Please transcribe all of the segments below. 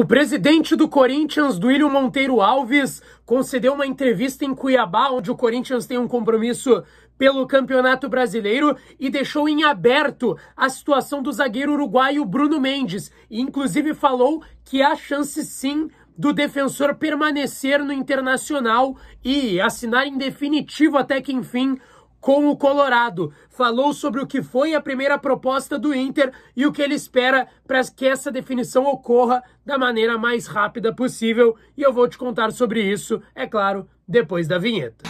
O presidente do Corinthians, Duílio Monteiro Alves, concedeu uma entrevista em Cuiabá, onde o Corinthians tem um compromisso pelo Campeonato Brasileiro e deixou em aberto a situação do zagueiro uruguaio Bruno Mendes. E, inclusive, falou que há chance sim do defensor permanecer no Internacional e assinar em definitivo até que enfim com o Colorado. Falou sobre o que foi a primeira proposta do Inter e o que ele espera para que essa definição ocorra da maneira mais rápida possível. E eu vou te contar sobre isso, é claro, depois da vinheta.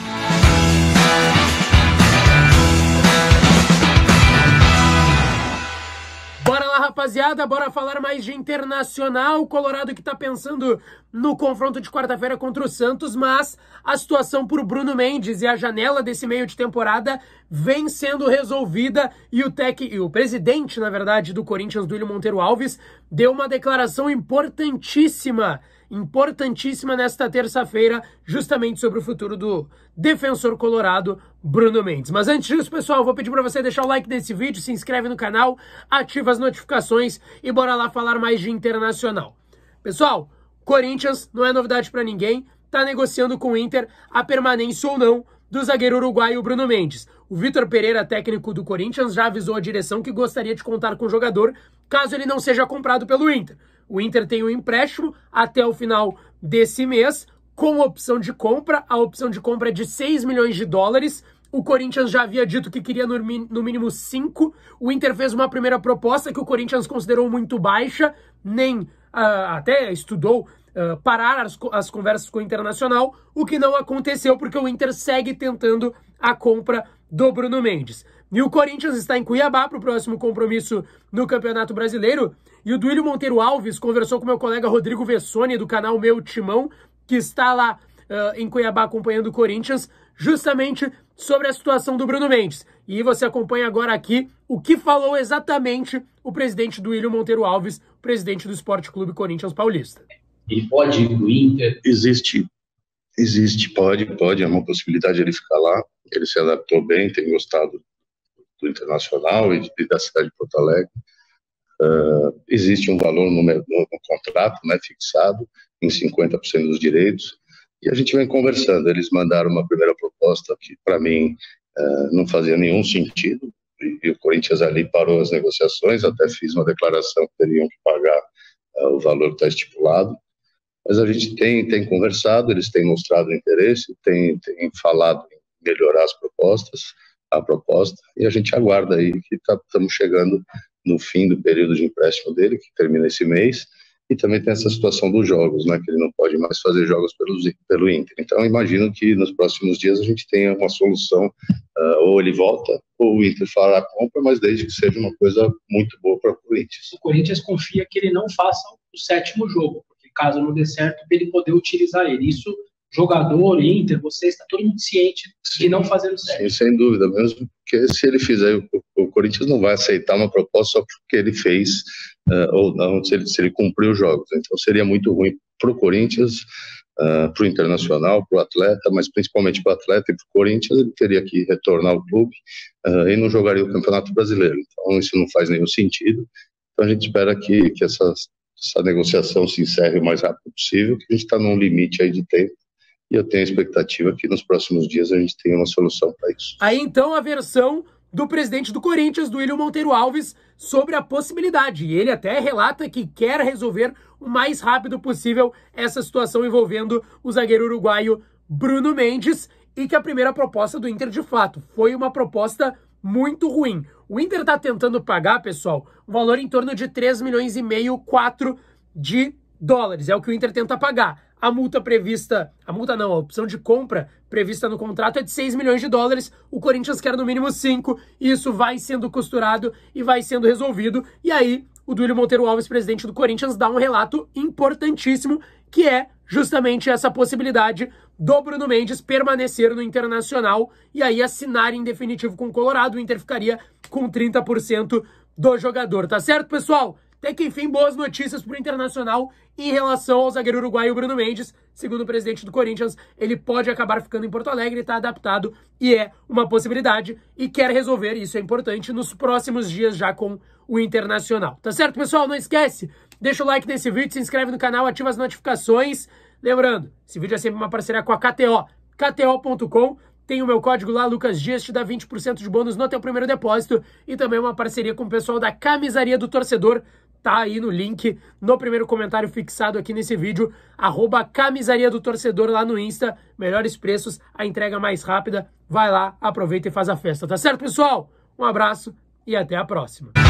Bora lá, rapaziada, bora falar mais de internacional. O Colorado que tá pensando no confronto de quarta-feira contra o Santos, mas a situação por Bruno Mendes e a janela desse meio de temporada vem sendo resolvida e o tec e o presidente, na verdade, do Corinthians, Duílio Monteiro Alves, deu uma declaração importantíssima importantíssima nesta terça-feira, justamente sobre o futuro do defensor colorado Bruno Mendes. Mas antes disso, pessoal, vou pedir para você deixar o like nesse vídeo, se inscreve no canal, ativa as notificações e bora lá falar mais de internacional. Pessoal, Corinthians não é novidade para ninguém, está negociando com o Inter a permanência ou não do zagueiro uruguaio Bruno Mendes. O Vitor Pereira, técnico do Corinthians, já avisou a direção que gostaria de contar com o jogador caso ele não seja comprado pelo Inter. O Inter tem um empréstimo até o final desse mês, com opção de compra. A opção de compra é de 6 milhões de dólares. O Corinthians já havia dito que queria no mínimo 5. O Inter fez uma primeira proposta que o Corinthians considerou muito baixa, nem uh, até estudou Uh, parar as, as, conversas com o Internacional, o que não aconteceu porque o Inter segue tentando a compra do Bruno Mendes. E o Corinthians está em Cuiabá para o próximo compromisso no Campeonato Brasileiro. E o Duílio Monteiro Alves conversou com meu colega Rodrigo Vessoni, do canal Meu Timão, que está lá uh, em Cuiabá acompanhando o Corinthians, justamente sobre a situação do Bruno Mendes. E você acompanha agora aqui o que falou exatamente o presidente Duílio Monteiro Alves, presidente do Esporte Clube Corinthians Paulista. Ele pode ir para o Inter? Existe. Existe, pode, pode, é uma possibilidade ele ficar lá ele se adaptou bem, tem gostado do Internacional e, e da cidade de Porto Alegre. Uh, existe um valor no, no, no, contrato né, fixado em 50% dos direitos e a gente vem conversando. Eles mandaram uma primeira proposta que, para mim, uh, não fazia nenhum sentido e, e, o Corinthians ali parou as negociações. até fiz uma declaração que teriam que pagar uh, o valor que está estipulado. Mas a gente tem, tem conversado, eles têm mostrado interesse, têm, têm falado em melhorar as propostas, a proposta, e a gente aguarda aí que estamos tá, chegando no fim do período de empréstimo dele, que termina esse mês, e também tem essa situação dos jogos, né, que ele não pode mais fazer jogos pelo Inter. Então, imagino que nos próximos dias a gente tenha uma solução, uh, ou ele volta, ou o Inter fará a compra, mas desde que seja uma coisa muito boa para o Corinthians. O Corinthians confia que ele não faça o sétimo jogo, porque caso não dê certo, ele poder utilizar ele. Isso jogador, Inter, você está todo mundo ciente sim, de não fazer o certo. Sim, sem dúvida, mesmo porque se ele fizer, o, o, Corinthians não vai aceitar uma proposta só porque ele fez uh, ou não, se ele, se ele cumpriu os jogos. Então seria muito ruim para o Corinthians, uh, eh, para o Internacional, para o atleta, mas principalmente para o atleta e para o Corinthians, ele teria que retornar ao clube uh, e não jogaria o Campeonato Brasileiro. Então isso não faz nenhum sentido. Então a gente espera que, que essas, essa negociação se encerre o mais rápido possível, que a gente está num limite aí de tempo e eu tenho a expectativa que nos próximos dias a gente tenha uma solução para isso. Aí então a versão do presidente do Corinthians, do William Monteiro Alves, sobre a possibilidade. E ele até relata que quer resolver o mais rápido possível essa situação envolvendo o zagueiro uruguaio Bruno Mendes e que a primeira proposta do Inter, de fato, foi uma proposta muito ruim. O Inter está tentando pagar, pessoal, um valor em torno de 3 milhões e meio, 4 de dólares. É o que o Inter tenta pagar a multa prevista, a multa não, a opção de compra prevista no contrato é de 6 milhões de dólares, o Corinthians quer no mínimo 5, e isso vai sendo costurado e vai sendo resolvido, e aí o Duílio Monteiro Alves, presidente do Corinthians, dá um relato importantíssimo, que é justamente essa possibilidade do Bruno Mendes permanecer no Internacional e aí assinar em definitivo com o Colorado, o Inter ficaria com 30% do jogador, tá certo, pessoal? Até que, enfim, boas notícias para o Internacional em relação ao zagueiro uruguaio Bruno Mendes. Segundo o presidente do Corinthians, ele pode acabar ficando em Porto Alegre, está adaptado e é uma possibilidade. E quer resolver, isso é importante, nos próximos dias já com o Internacional. Tá certo, pessoal? Não esquece, deixa o like nesse vídeo, se inscreve no canal, ativa as notificações. Lembrando, esse vídeo é sempre uma parceria com a KTO, kto.com. Tem o meu código lá, Lucas Dias, te dá 20% de bônus no teu primeiro depósito e também uma parceria com o pessoal da Camisaria do Torcedor tá aí no link, no primeiro comentário fixado aqui nesse vídeo, arroba camisaria do torcedor lá no Insta, melhores preços, a entrega mais rápida, vai lá, aproveita e faz a festa, tá certo, pessoal? Um abraço e até a próxima.